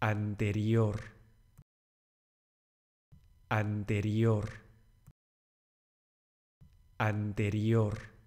anterior, anterior, anterior.